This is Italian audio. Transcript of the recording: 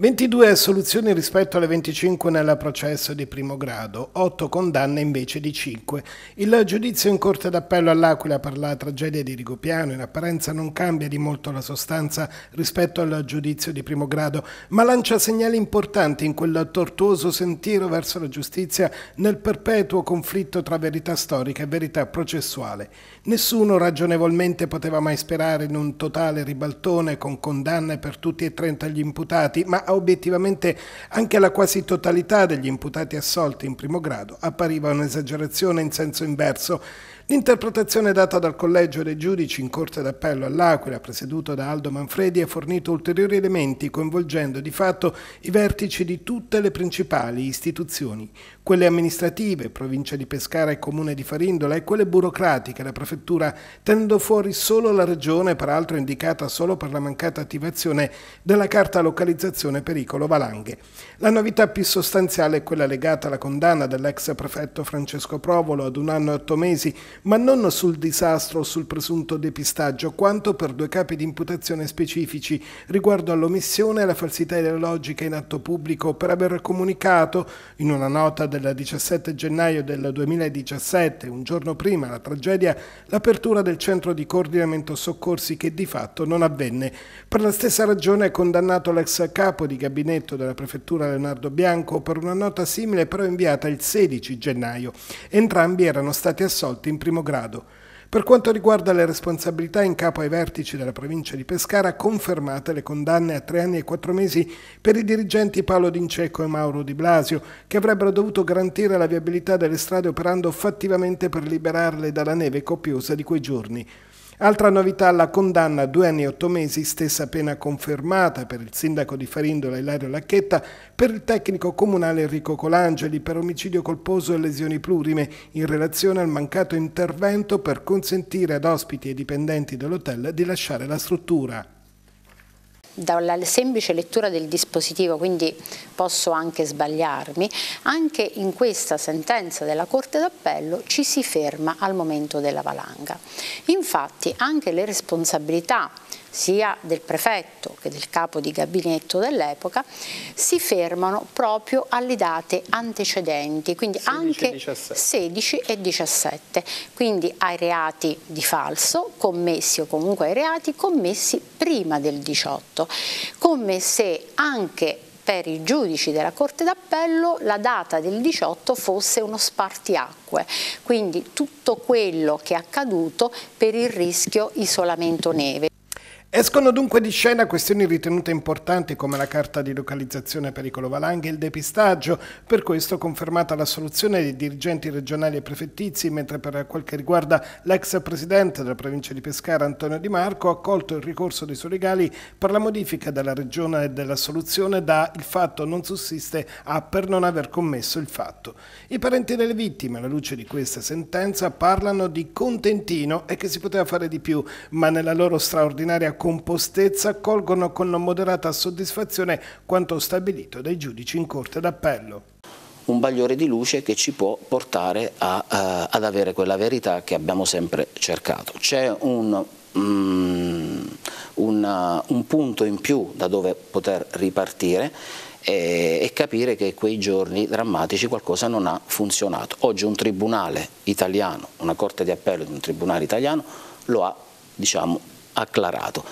22 assoluzioni rispetto alle 25 nel processo di primo grado, 8 condanne invece di 5. Il giudizio in corte d'appello all'Aquila per la tragedia di Rigopiano in apparenza non cambia di molto la sostanza rispetto al giudizio di primo grado, ma lancia segnali importanti in quel tortuoso sentiero verso la giustizia nel perpetuo conflitto tra verità storica e verità processuale. Nessuno ragionevolmente poteva mai sperare in un totale ribaltone con condanne per tutti e 30 gli imputati, ma obiettivamente anche la quasi totalità degli imputati assolti in primo grado appariva un'esagerazione in senso inverso. L'interpretazione data dal collegio dei giudici in Corte d'Appello all'Aquila, presieduto da Aldo Manfredi, ha fornito ulteriori elementi coinvolgendo di fatto i vertici di tutte le principali istituzioni, quelle amministrative, provincia di Pescara e comune di Farindola, e quelle burocratiche, la prefettura, tenendo fuori solo la regione, peraltro indicata solo per la mancata attivazione della carta localizzazione come pericolo valanghe. La novità più sostanziale è quella legata alla condanna dell'ex prefetto Francesco Provolo ad un anno e otto mesi, ma non sul disastro o sul presunto depistaggio, quanto per due capi di imputazione specifici riguardo all'omissione e alla falsità ideologica in atto pubblico per aver comunicato, in una nota del 17 gennaio del 2017, un giorno prima la tragedia, l'apertura del centro di coordinamento soccorsi che di fatto non avvenne. Per la stessa ragione è condannato l'ex capo capo di gabinetto della prefettura Leonardo Bianco per una nota simile però inviata il 16 gennaio. Entrambi erano stati assolti in primo grado. Per quanto riguarda le responsabilità in capo ai vertici della provincia di Pescara, confermate le condanne a tre anni e quattro mesi per i dirigenti Paolo D'Inceco e Mauro Di Blasio, che avrebbero dovuto garantire la viabilità delle strade operando fattivamente per liberarle dalla neve copiosa di quei giorni. Altra novità la condanna a due anni e otto mesi, stessa pena confermata per il sindaco di Farindola Ilario Lacchetta, per il tecnico comunale Enrico Colangeli per omicidio colposo e lesioni plurime in relazione al mancato intervento per consentire ad ospiti e dipendenti dell'hotel di lasciare la struttura dalla semplice lettura del dispositivo, quindi posso anche sbagliarmi, anche in questa sentenza della Corte d'Appello ci si ferma al momento della valanga. Infatti anche le responsabilità sia del prefetto che del capo di gabinetto dell'epoca, si fermano proprio alle date antecedenti, quindi 16 anche 17. 16 e 17, quindi ai reati di falso commessi o comunque ai reati commessi prima del 18, come se anche per i giudici della Corte d'Appello la data del 18 fosse uno spartiacque, quindi tutto quello che è accaduto per il rischio isolamento neve. Escono dunque di scena questioni ritenute importanti come la carta di localizzazione pericolo valanghe e il depistaggio, per questo confermata la soluzione dei dirigenti regionali e prefettizi, mentre per quel che riguarda l'ex presidente della provincia di Pescara Antonio Di Marco ha accolto il ricorso dei suoi legali per la modifica della regione e della soluzione da il fatto non sussiste a per non aver commesso il fatto. I parenti delle vittime, alla luce di questa sentenza, parlano di contentino e che si poteva fare di più, ma nella loro straordinaria compostezza accolgono con moderata soddisfazione quanto stabilito dai giudici in Corte d'Appello un bagliore di luce che ci può portare a, uh, ad avere quella verità che abbiamo sempre cercato. C'è un, um, mm, un, uh, un, punto in più da dove poter ripartire e, e capire che quei giorni drammatici qualcosa non ha funzionato. Oggi un tribunale italiano, una corte di appello di un tribunale italiano lo ha diciamo, acclarato.